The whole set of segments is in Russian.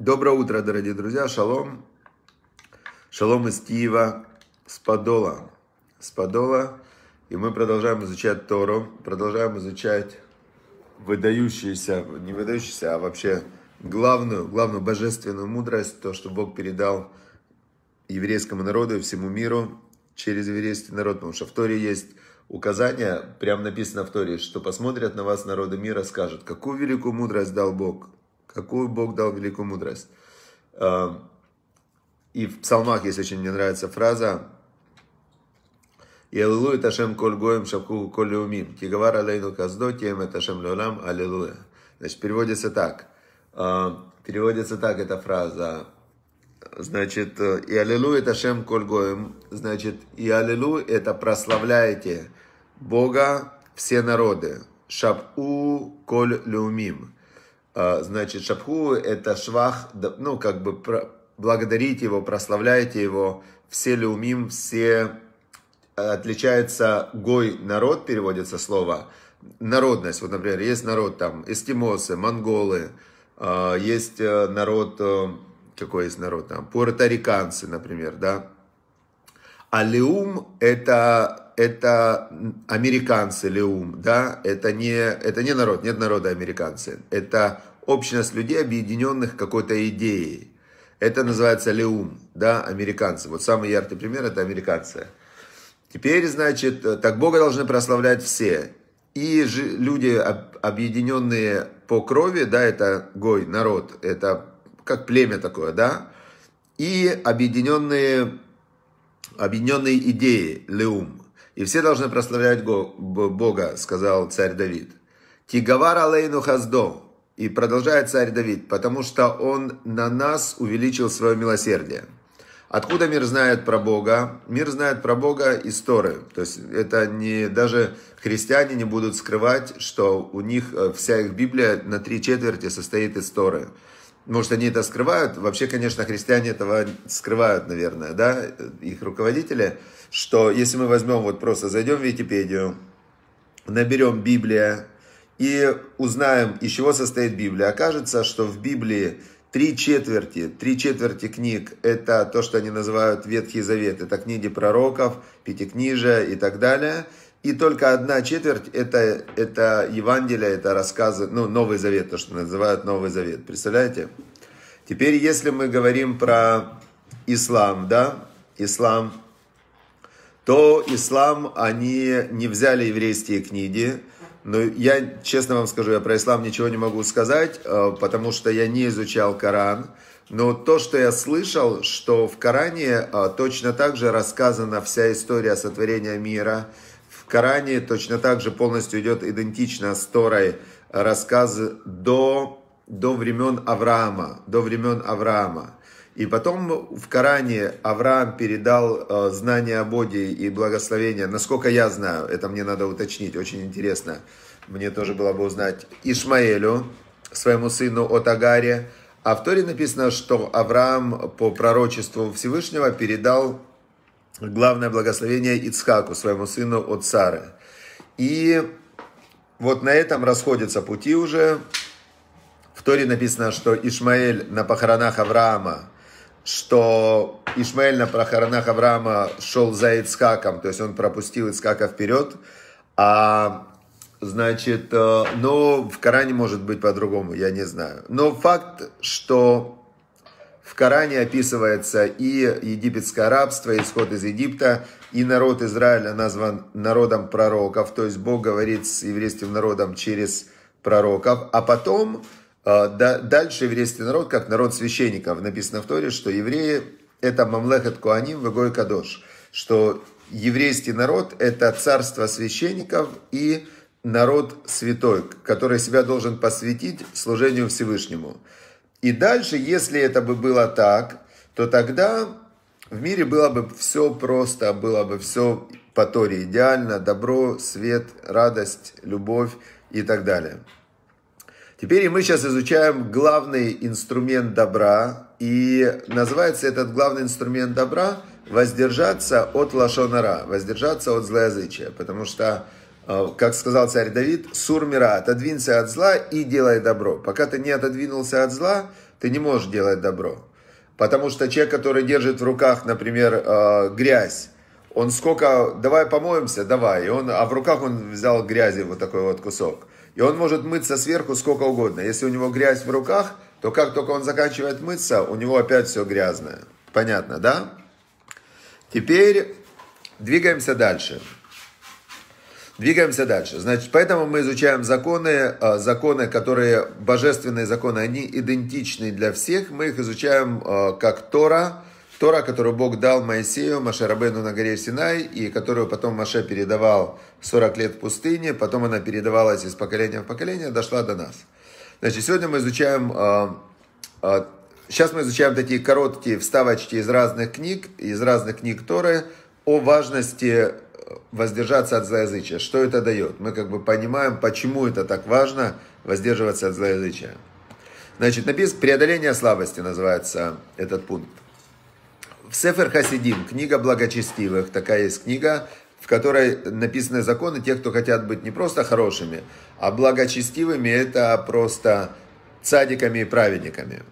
Доброе утро, дорогие друзья. Шалом. Шалом из Киева, с Подола. С Подола. И мы продолжаем изучать Тору, продолжаем изучать выдающуюся, не выдающуюся, а вообще главную, главную божественную мудрость, то, что Бог передал еврейскому народу и всему миру через еврейский народ. Потому что в Торе есть указание, прям написано в Торе, что посмотрят на вас народы мира, скажут, какую великую мудрость дал Бог, Какую Бог дал великую мудрость. Эм, и в псалмах есть очень мне нравится фраза «Ялилуй ташем коль гоем шапку коль умим, кигавар алейну каздо тем ташем леолам аллилуйя». Значит, переводится так. Эм, переводится так эта фраза. Значит, э, и аллилуйя ташем коль Значит, и аллилуй это прославляете Бога все народы. Шапу коль люмим. А, значит, шапху – это швах, ну, как бы благодарить его, прославляйте его. Все люмим, все э, отличается гой народ, переводится слово, народность. Вот, например, есть народ там эскимосы, монголы, а, есть э, народ, э, какой есть народ там, пуэрториканцы, например, да. А леум – это это американцы Леум, да, это не, это не народ, нет народа американцы. Это общность людей, объединенных какой-то идеей. Это называется Леум, да, американцы. Вот самый яркий пример это американцы. Теперь, значит, так Бога должны прославлять все. И люди, объединенные по крови, да, это гой, народ, это как племя такое, да, и объединенные, объединенные идеи, леум и все должны прославлять Бога, сказал царь Давид. Тигавар алейну хаздом, и продолжает царь Давид, потому что он на нас увеличил свое милосердие. Откуда мир знает про Бога? Мир знает про Бога истории. То есть это не даже христиане не будут скрывать, что у них э, вся их Библия на три четверти состоит из Торы. Может, они это скрывают? Вообще, конечно, христиане этого скрывают, наверное, да, их руководители что если мы возьмем, вот просто зайдем в Википедию, наберем Библия и узнаем, из чего состоит Библия, окажется, что в Библии три четверти, три четверти книг – это то, что они называют Ветхий Завет. Это книги пророков, Пятикнижия и так далее. И только одна четверть это, – это Евангелие, это рассказы, ну, Новый Завет, то, что называют Новый Завет. Представляете? Теперь, если мы говорим про ислам, да, ислам – то ислам, они не взяли еврейские книги, но я, честно вам скажу, я про ислам ничего не могу сказать, э, потому что я не изучал Коран. Но то, что я слышал, что в Коране э, точно так же рассказана вся история сотворения мира. В Коране точно так же полностью идет идентично с Торой рассказ до, до времен Авраама. До времен Авраама. И потом в Коране Авраам передал э, знание о Боге и благословение. Насколько я знаю, это мне надо уточнить, очень интересно. Мне тоже было бы узнать Ишмаэлю, своему сыну от Агаре. А в Торе написано, что Авраам по пророчеству Всевышнего передал главное благословение Ицхаку, своему сыну от Сары. И вот на этом расходятся пути уже. В Торе написано, что Ишмаэль на похоронах Авраама что Ишмаэль на прохоронах Авраама шел за Ицхаком, то есть он пропустил Ицхака вперед, а значит, э, но в Коране может быть по-другому, я не знаю. Но факт, что в Коране описывается и египетское рабство, исход из Египта, и народ Израиля назван народом пророков, то есть Бог говорит с еврейским народом через пророков, а потом а, дальше еврейский народ, как народ священников, написано в Торе, что евреи – это мамлехет куаним вегой кадош, что еврейский народ – это царство священников и народ святой, который себя должен посвятить служению Всевышнему. И дальше, если это бы было так, то тогда в мире было бы все просто, было бы все по Торе идеально, добро, свет, радость, любовь и так далее. Теперь мы сейчас изучаем главный инструмент добра, и называется этот главный инструмент добра воздержаться от лошонара, воздержаться от злоязычия, потому что, э, как сказал царь Давид, сур мира, отодвинься от зла и делай добро. Пока ты не отодвинулся от зла, ты не можешь делать добро. Потому что человек, который держит в руках, например, э, грязь, он сколько, давай помоемся, давай. И он, а в руках он взял грязи вот такой вот кусок. И он может мыться сверху сколько угодно. Если у него грязь в руках, то как только он заканчивает мыться, у него опять все грязное. Понятно, да? Теперь двигаемся дальше. Двигаемся дальше. Значит, поэтому мы изучаем законы, а, законы, которые, божественные законы, они идентичны для всех. Мы их изучаем а, как Тора, Тора, которую Бог дал Моисею, Машарабену на горе Синай, и которую потом Маше передавал 40 лет в пустыне, потом она передавалась из поколения в поколение, дошла до нас. Значит, сегодня мы изучаем, а, а, сейчас мы изучаем такие короткие вставочки из разных книг, из разных книг Торы о важности э, воздержаться от злоязычия. Что это дает? Мы как бы понимаем, почему это так важно воздерживаться от злоязычия. Значит, написано «Преодоление слабости» называется этот пункт в Сефер Хасидим, книга благочестивых, такая есть книга, в которой написаны законы тех, кто хотят быть не просто хорошими, а благочестивыми, это просто цадиками и праведниками.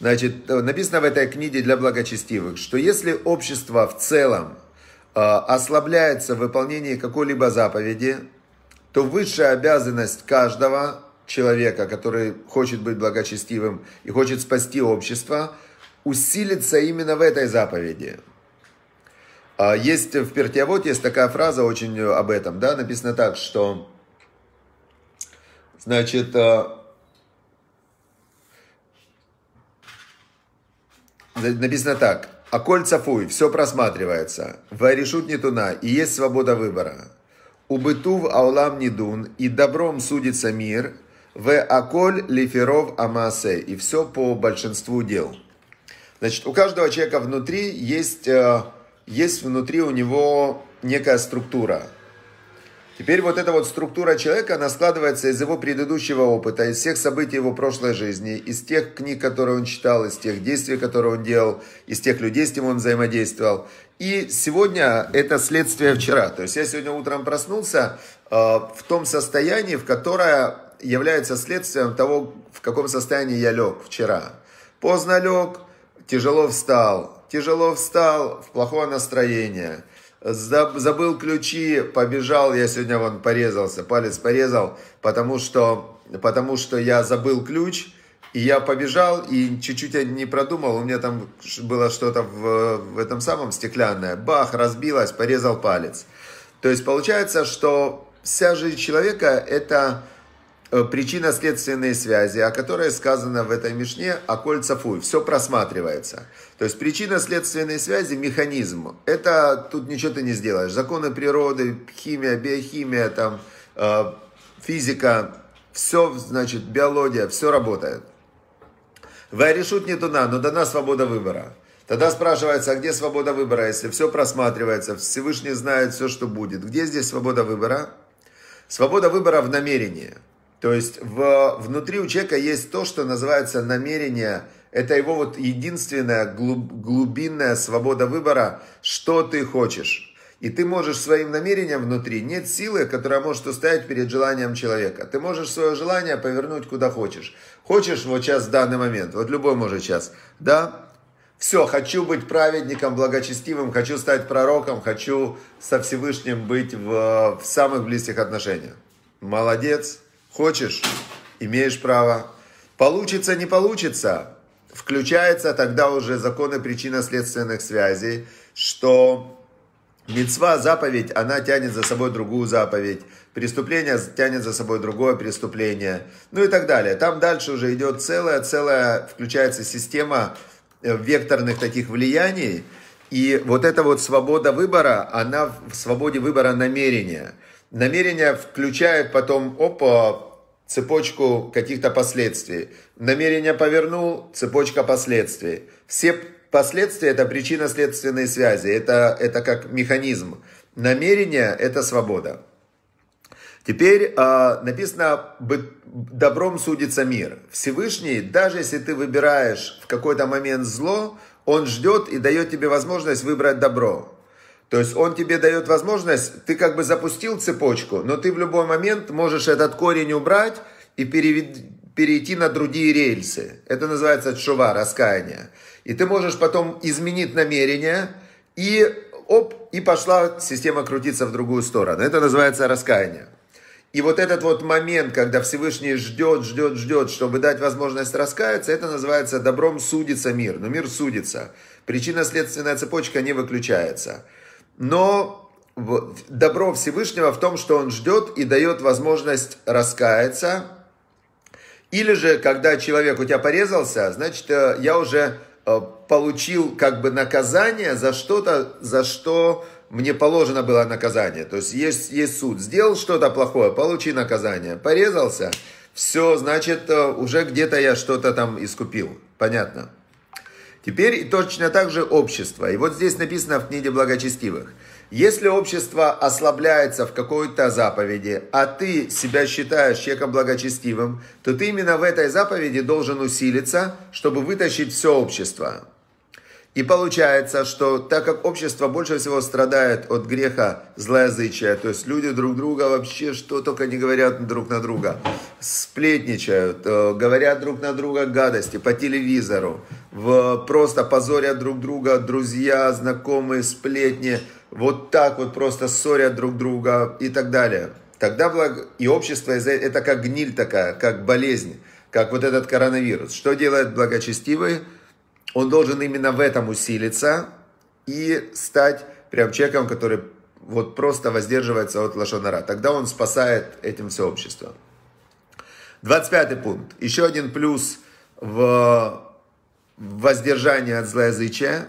Значит, э, написано в этой книге для благочестивых, что если общество в целом э, ослабляется в выполнении какой-либо заповеди, то высшая обязанность каждого человека, который хочет быть благочестивым и хочет спасти общество – усилиться именно в этой заповеди. А, есть в Пертиавоте есть такая фраза очень э, об этом, да, написано так, что, значит, э, написано так, а кольца фуй, все просматривается, варишут не туна, и есть свобода выбора. Убытув аулам нидун, и добром судится мир, в аколь лиферов амасе, и все по большинству дел. Значит, у каждого человека внутри есть, э, есть внутри у него некая структура. Теперь вот эта вот структура человека, она складывается из его предыдущего опыта, из всех событий его прошлой жизни, из тех книг, которые он читал, из тех действий, которые он делал, из тех людей, с кем он взаимодействовал. И сегодня это следствие вчера. То есть я сегодня утром проснулся э, в том состоянии, в которое является следствием того, в каком состоянии я лег вчера. Поздно лег, Тяжело встал, тяжело встал, в плохое настроение. Забыл ключи, побежал, я сегодня вон порезался, палец порезал, потому что, потому что я забыл ключ, и я побежал, и чуть-чуть я не продумал, у меня там было что-то в, в этом самом стеклянное, бах, разбилось, порезал палец. То есть получается, что вся жизнь человека – это Э, причинно-следственные связи, о которой сказано в этой Мишне, о кольцафуй, все просматривается. То есть причинно-следственные связи, механизм, это тут ничего ты не сделаешь. Законы природы, химия, биохимия, там, э, физика, все, значит, биология, все работает. Вайришут не туна, но дана свобода выбора. Тогда спрашивается, а где свобода выбора, если все просматривается, Всевышний знает все, что будет. Где здесь свобода выбора? Свобода выбора в намерении – то есть в, внутри у человека есть то, что называется намерение. Это его вот единственная глубинная свобода выбора, что ты хочешь. И ты можешь своим намерением внутри, нет силы, которая может устоять перед желанием человека. Ты можешь свое желание повернуть куда хочешь. Хочешь вот сейчас, в данный момент, вот любой может сейчас, да? Все, хочу быть праведником, благочестивым, хочу стать пророком, хочу со Всевышним быть в, в самых близких отношениях. Молодец. Хочешь, имеешь право. Получится, не получится. Включается тогда уже законы причинно-следственных связей, что Мецва, заповедь, она тянет за собой другую заповедь. Преступление тянет за собой другое преступление. Ну и так далее. Там дальше уже идет целая-целая, включается система э, векторных таких влияний. И вот эта вот свобода выбора, она в свободе выбора намерения – Намерение включает потом, опа, цепочку каких-то последствий. Намерение повернул, цепочка последствий. Все последствия – это причинно-следственные связи, это, это как механизм. Намерение – это свобода. Теперь э, написано «добром судится мир». Всевышний, даже если ты выбираешь в какой-то момент зло, он ждет и дает тебе возможность выбрать добро. То есть он тебе дает возможность, ты как бы запустил цепочку, но ты в любой момент можешь этот корень убрать и перейти на другие рельсы. Это называется чува, раскаяние. И ты можешь потом изменить намерение и оп, и пошла система крутиться в другую сторону. Это называется раскаяние. И вот этот вот момент, когда Всевышний ждет, ждет, ждет, чтобы дать возможность раскаяться, это называется добром судится мир. Но мир судится. Причинно-следственная цепочка не выключается но добро Всевышнего в том, что он ждет и дает возможность раскаяться. Или же, когда человек у тебя порезался, значит, э, я уже э, получил как бы наказание за что-то, за что мне положено было наказание. То есть есть, есть суд. Сделал что-то плохое, получи наказание. Порезался, все, значит, э, уже где-то я что-то там искупил. Понятно. Теперь точно так же общество. И вот здесь написано в книге благочестивых. Если общество ослабляется в какой-то заповеди, а ты себя считаешь человеком благочестивым, то ты именно в этой заповеди должен усилиться, чтобы вытащить все общество. И получается, что так как общество больше всего страдает от греха злоязычия, то есть люди друг друга вообще что только не говорят друг на друга, сплетничают, э, говорят друг на друга гадости по телевизору, в просто позорят друг друга, друзья, знакомые, сплетни, вот так вот просто ссорят друг друга и так далее. Тогда благ... и общество это как гниль такая, как болезнь, как вот этот коронавирус. Что делает благочестивый? Он должен именно в этом усилиться и стать прям человеком, который вот просто воздерживается от лошонара. Тогда он спасает этим все общество. 25 пункт. Еще один плюс в воздержание от злоязычия,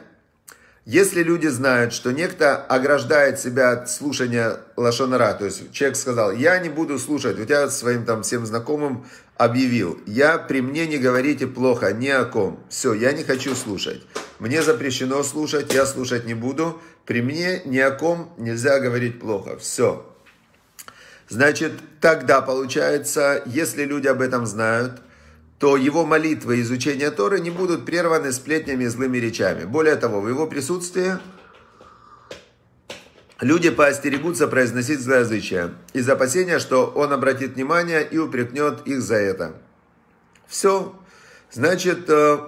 если люди знают, что некто ограждает себя от слушания лошонара, то есть человек сказал, я не буду слушать, у тебя своим там всем знакомым объявил, я при мне не говорите плохо ни о ком, все, я не хочу слушать, мне запрещено слушать, я слушать не буду, при мне ни о ком нельзя говорить плохо, все. Значит, тогда получается, если люди об этом знают – то его молитвы и изучение Торы не будут прерваны сплетнями и злыми речами. Более того, в его присутствии люди поостерегутся произносить злоязычие из опасения, что он обратит внимание и упрекнет их за это. Все. Значит, э,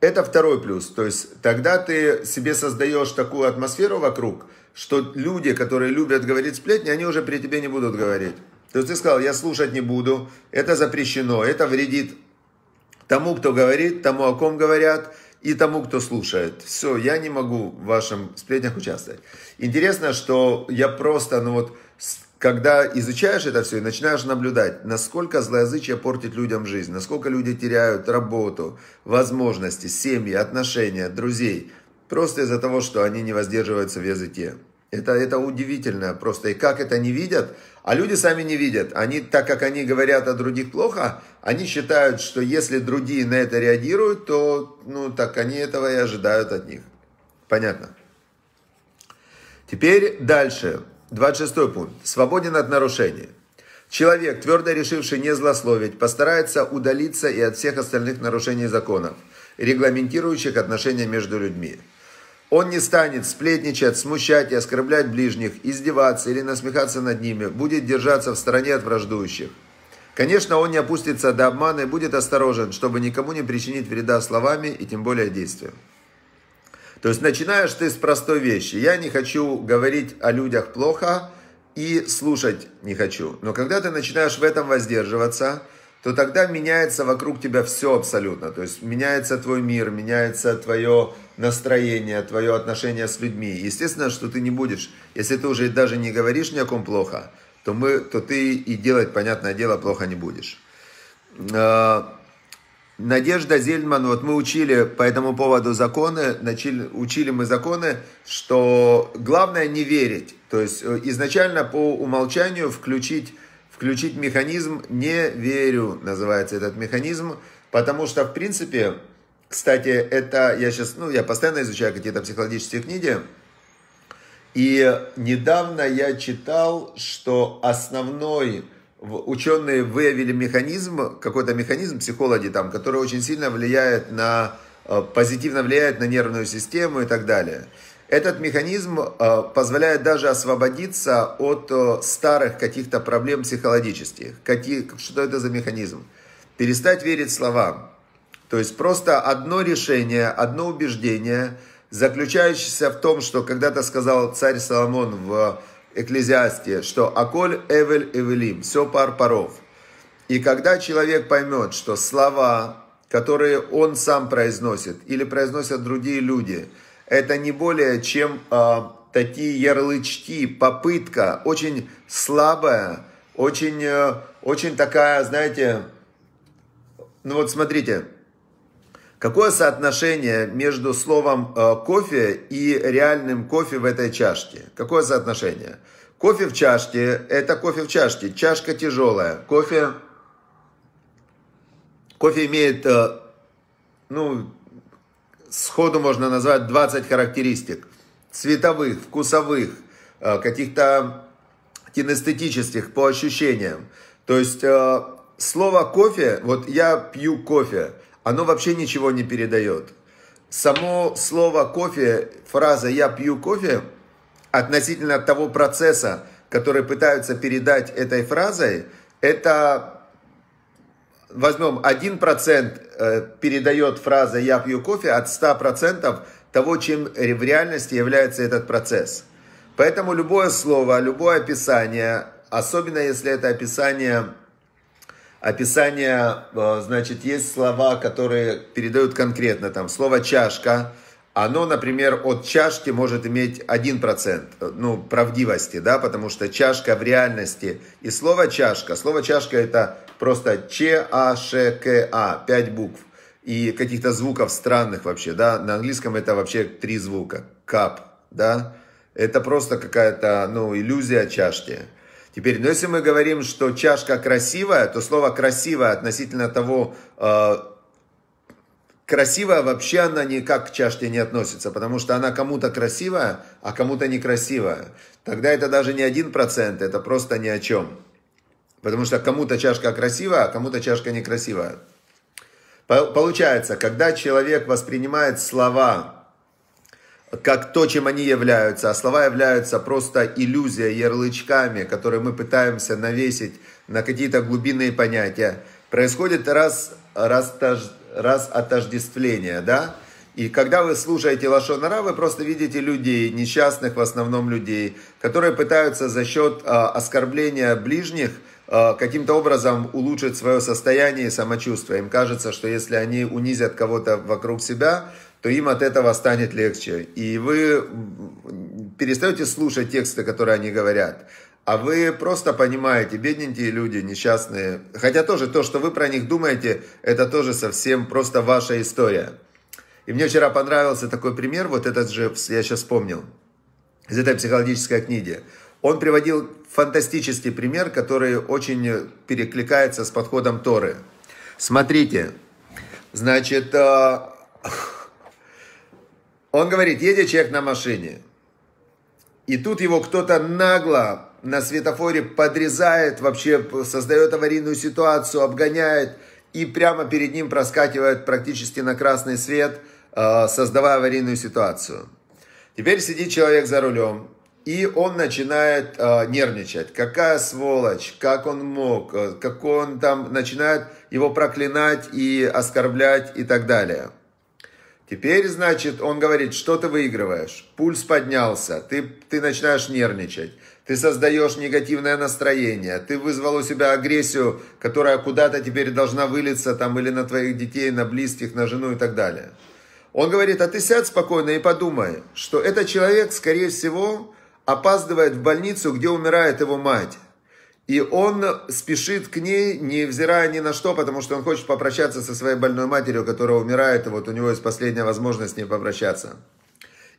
это второй плюс. То есть тогда ты себе создаешь такую атмосферу вокруг, что люди, которые любят говорить сплетни, они уже при тебе не будут говорить то есть ты сказал, я слушать не буду, это запрещено, это вредит тому, кто говорит, тому, о ком говорят, и тому, кто слушает. Все, я не могу в вашем сплетнях участвовать. Интересно, что я просто, ну вот, когда изучаешь это все и начинаешь наблюдать, насколько злоязычие портит людям жизнь, насколько люди теряют работу, возможности, семьи, отношения, друзей, просто из-за того, что они не воздерживаются в языке. Это, это удивительно просто. И как это не видят, а люди сами не видят. Они, так как они говорят о других плохо, они считают, что если другие на это реагируют, то ну, так они этого и ожидают от них. Понятно. Теперь дальше. 26 пункт. Свободен от нарушений. Человек, твердо решивший не злословить, постарается удалиться и от всех остальных нарушений законов, регламентирующих отношения между людьми. Он не станет сплетничать, смущать и оскорблять ближних, издеваться или насмехаться над ними, будет держаться в стороне от враждующих. Конечно, он не опустится до обмана и будет осторожен, чтобы никому не причинить вреда словами и тем более действием. То есть начинаешь ты с простой вещи. Я не хочу говорить о людях плохо и слушать не хочу. Но когда ты начинаешь в этом воздерживаться – то тогда меняется вокруг тебя все абсолютно. То есть меняется твой мир, меняется твое настроение, твое отношение с людьми. Естественно, что ты не будешь, если ты уже даже не говоришь ни о ком плохо, то, мы, то ты и делать, понятное дело, плохо не будешь. А, Надежда Зельман, вот мы учили по этому поводу законы, начали, учили мы законы, что главное не верить. То есть э, изначально по умолчанию включить включить механизм «не верю», называется этот механизм, потому что, в принципе, кстати, это я сейчас, ну, я постоянно изучаю какие-то психологические книги, и недавно я читал, что основной ученые выявили механизм, какой-то механизм, психологи там, который очень сильно влияет на, э, позитивно влияет на нервную систему и так далее. Этот механизм э, позволяет даже освободиться от э, старых каких-то проблем психологических. Какие, что это за механизм? Перестать верить словам. То есть просто одно решение, одно убеждение, заключающееся в том, что когда-то сказал царь Соломон в Экклезиасте, что «Аколь эвель эвелим» – «все пар паров». И когда человек поймет, что слова, которые он сам произносит или произносят другие люди – это не более чем э, такие ярлычки, попытка очень слабая, очень, э, очень такая, знаете, ну вот смотрите, какое соотношение между словом э, кофе и реальным кофе в этой чашке? Какое соотношение? Кофе в чашке, это кофе в чашке, чашка тяжелая, кофе, кофе имеет, э, ну, сходу можно назвать 20 характеристик. Цветовых, вкусовых, э, каких-то кинестетических по ощущениям. То есть э, слово кофе, вот я пью кофе, оно вообще ничего не передает. Само слово кофе, фраза «я пью кофе» относительно того процесса, который пытаются передать этой фразой, это возьмем 1% э, передает фраза «я пью кофе» от 100% того, чем в реальности является этот процесс. Поэтому любое слово, любое описание, особенно если это описание, описание, э, значит, есть слова, которые передают конкретно, там, слово «чашка», оно, например, от чашки может иметь 1% э, ну, правдивости, да, потому что чашка в реальности. И слово чашка, слово чашка это просто Ч, А, Ш, К, А, 5 букв. И каких-то звуков странных вообще, да, на английском это вообще три звука. Кап, да, это просто какая-то, ну, иллюзия чашки. Теперь, ну, если мы говорим, что чашка красивая, то слово красивое относительно того, э, красивая вообще она никак к чашке не относится, потому что она кому-то красивая, а кому-то некрасивая. Тогда это даже не один процент, это просто ни о чем. Потому что кому-то чашка красивая, а кому-то чашка некрасивая. Получается, когда человек воспринимает слова как то, чем они являются, а слова являются просто иллюзией, ярлычками, которые мы пытаемся навесить на какие-то глубинные понятия, происходит раз, растож, раз отождествление, да? И когда вы слушаете Лашонара, вы просто видите людей, несчастных в основном людей, которые пытаются за счет э, оскорбления ближних э, каким-то образом улучшить свое состояние и самочувствие. Им кажется, что если они унизят кого-то вокруг себя, то им от этого станет легче. И вы перестаете слушать тексты, которые они говорят. А вы просто понимаете, бедненькие люди, несчастные. Хотя тоже то, что вы про них думаете, это тоже совсем просто ваша история. И мне вчера понравился такой пример, вот этот же, я сейчас вспомнил, из этой психологической книги. Он приводил фантастический пример, который очень перекликается с подходом Торы. Смотрите, значит, э, он говорит, едет человек на машине, и тут его кто-то нагло на светофоре подрезает, вообще создает аварийную ситуацию, обгоняет и прямо перед ним проскакивает практически на красный свет, э, создавая аварийную ситуацию. Теперь сидит человек за рулем, и он начинает э, нервничать. Какая сволочь, как он мог, э, как он там начинает его проклинать и оскорблять и так далее. Теперь, значит, он говорит, что ты выигрываешь? Пульс поднялся, ты, ты начинаешь нервничать. Ты создаешь негативное настроение. Ты вызвал у себя агрессию, которая куда-то теперь должна вылиться там или на твоих детей, на близких, на жену и так далее. Он говорит, а ты сядь спокойно и подумай, что этот человек, скорее всего, опаздывает в больницу, где умирает его мать. И он спешит к ней, невзирая ни на что, потому что он хочет попрощаться со своей больной матерью, которая умирает, и вот у него есть последняя возможность с ней попрощаться.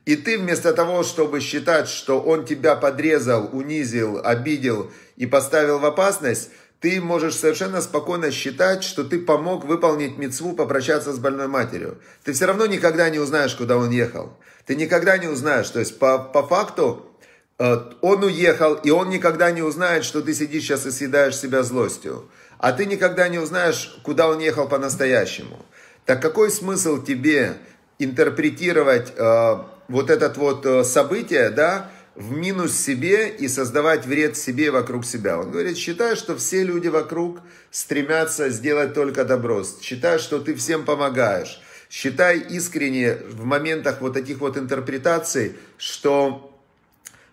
И ты вместо того, чтобы считать, что он тебя подрезал, унизил, обидел и поставил в опасность, ты можешь совершенно спокойно считать, что ты помог выполнить мецву попрощаться с больной матерью. Ты все равно никогда не узнаешь, куда он ехал. Ты никогда не узнаешь. То есть по, по факту э, он уехал, и он никогда не узнает, что ты сидишь сейчас и съедаешь себя злостью. А ты никогда не узнаешь, куда он ехал по-настоящему. Так какой смысл тебе интерпретировать э, вот это вот э, событие, да, в минус себе и создавать вред себе и вокруг себя. Он говорит, считай, что все люди вокруг стремятся сделать только добро. Считай, что ты всем помогаешь. Считай искренне в моментах вот таких вот интерпретаций, что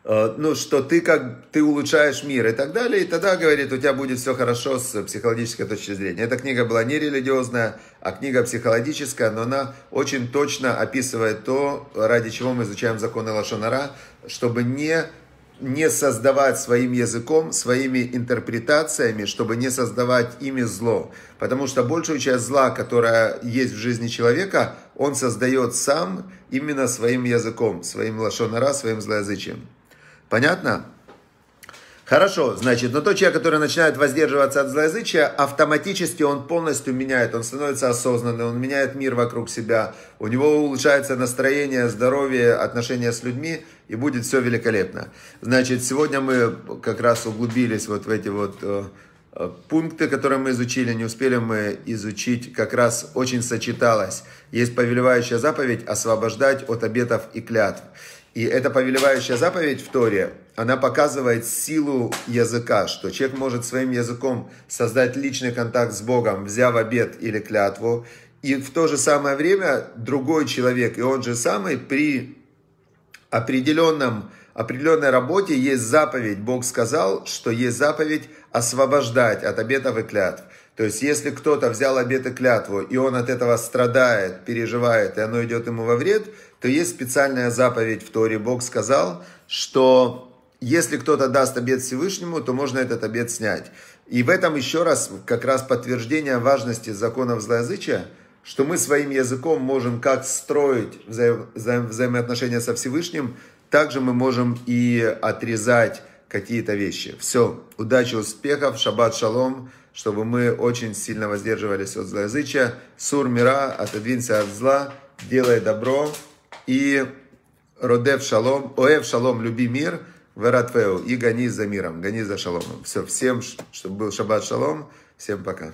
Э, ну, что ты как, ты улучшаешь мир и так далее, и тогда, говорит, у тебя будет все хорошо с психологической точки зрения. Эта книга была не религиозная, а книга психологическая, но она очень точно описывает то, ради чего мы изучаем законы Лошонара, чтобы не не создавать своим языком, своими интерпретациями, чтобы не создавать ими зло. Потому что большую часть зла, которая есть в жизни человека, он создает сам именно своим языком, своим лошонара, своим злоязычием. Понятно? Хорошо, значит, но тот человек, который начинает воздерживаться от злоязычия, автоматически он полностью меняет, он становится осознанным, он меняет мир вокруг себя, у него улучшается настроение, здоровье, отношения с людьми, и будет все великолепно. Значит, сегодня мы как раз углубились вот в эти вот э, э, пункты, которые мы изучили, не успели мы изучить, как раз очень сочеталось. Есть повелевающая заповедь освобождать от обетов и клятв. И эта повелевающая заповедь в Торе, она показывает силу языка, что человек может своим языком создать личный контакт с Богом, взяв обед или клятву, и в то же самое время другой человек, и он же самый при определенном, определенной работе есть заповедь. Бог сказал, что есть заповедь освобождать от обетов и клятв. То есть, если кто-то взял обет и клятву, и он от этого страдает, переживает, и оно идет ему во вред, то есть специальная заповедь в Торе. Бог сказал, что если кто-то даст обет Всевышнему, то можно этот обет снять. И в этом еще раз как раз подтверждение важности законов злоязычия, что мы своим языком можем как строить взаим, взаим, взаимоотношения со Всевышним, же мы можем и отрезать какие-то вещи. Все, удачи, успехов, шаббат шалом чтобы мы очень сильно воздерживались от злоязычия. Сур мира, отодвинься от зла, делай добро и родев шалом, оев шалом, люби мир, вератвеу и гони за миром, гони за шаломом. Все, всем, чтобы был шаббат шалом, всем пока.